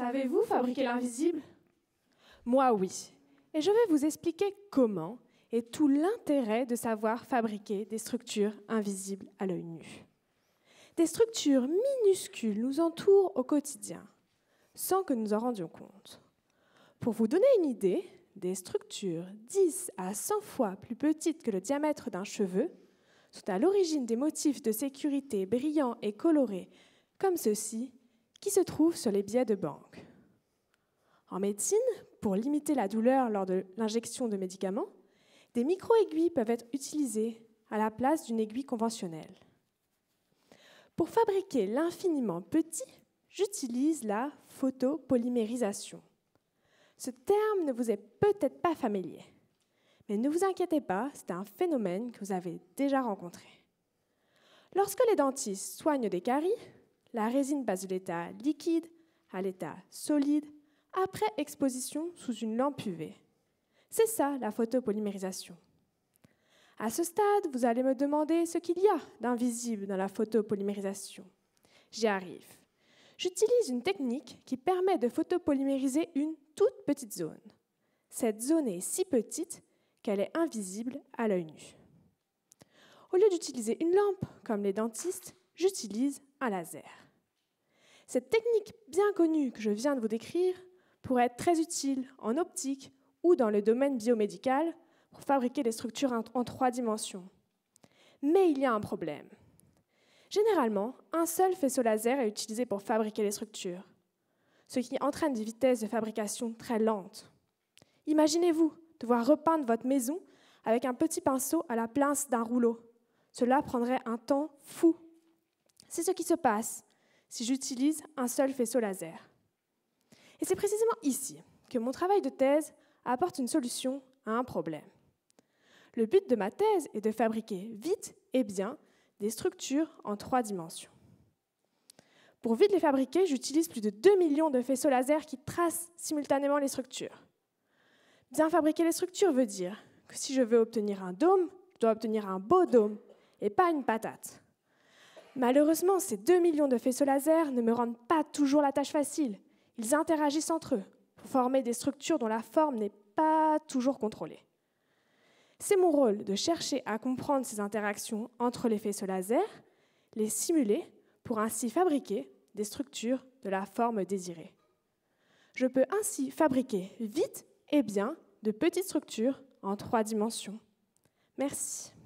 Savez-vous fabriquer l'invisible Moi oui. Et je vais vous expliquer comment et tout l'intérêt de savoir fabriquer des structures invisibles à l'œil nu. Des structures minuscules nous entourent au quotidien, sans que nous en rendions compte. Pour vous donner une idée, des structures 10 à 100 fois plus petites que le diamètre d'un cheveu sont à l'origine des motifs de sécurité brillants et colorés, comme ceux-ci qui se trouvent sur les biais de banque. En médecine, pour limiter la douleur lors de l'injection de médicaments, des micro-aiguilles peuvent être utilisées à la place d'une aiguille conventionnelle. Pour fabriquer l'infiniment petit, j'utilise la photopolymérisation. Ce terme ne vous est peut-être pas familier, mais ne vous inquiétez pas, c'est un phénomène que vous avez déjà rencontré. Lorsque les dentistes soignent des caries, la résine passe de l'état liquide à l'état solide après exposition sous une lampe UV. C'est ça la photopolymérisation. À ce stade, vous allez me demander ce qu'il y a d'invisible dans la photopolymérisation. J'y arrive. J'utilise une technique qui permet de photopolymériser une toute petite zone. Cette zone est si petite qu'elle est invisible à l'œil nu. Au lieu d'utiliser une lampe comme les dentistes, j'utilise un laser. Cette technique bien connue que je viens de vous décrire pourrait être très utile en optique ou dans le domaine biomédical pour fabriquer des structures en trois dimensions. Mais il y a un problème. Généralement, un seul faisceau laser est utilisé pour fabriquer les structures, ce qui entraîne des vitesses de fabrication très lentes. Imaginez-vous devoir repeindre votre maison avec un petit pinceau à la place d'un rouleau. Cela prendrait un temps fou c'est ce qui se passe si j'utilise un seul faisceau laser. Et c'est précisément ici que mon travail de thèse apporte une solution à un problème. Le but de ma thèse est de fabriquer vite et bien des structures en trois dimensions. Pour vite les fabriquer, j'utilise plus de 2 millions de faisceaux laser qui tracent simultanément les structures. Bien fabriquer les structures veut dire que si je veux obtenir un dôme, je dois obtenir un beau dôme et pas une patate. Malheureusement, ces 2 millions de faisceaux laser ne me rendent pas toujours la tâche facile. Ils interagissent entre eux pour former des structures dont la forme n'est pas toujours contrôlée. C'est mon rôle de chercher à comprendre ces interactions entre les faisceaux laser, les simuler pour ainsi fabriquer des structures de la forme désirée. Je peux ainsi fabriquer vite et bien de petites structures en trois dimensions. Merci.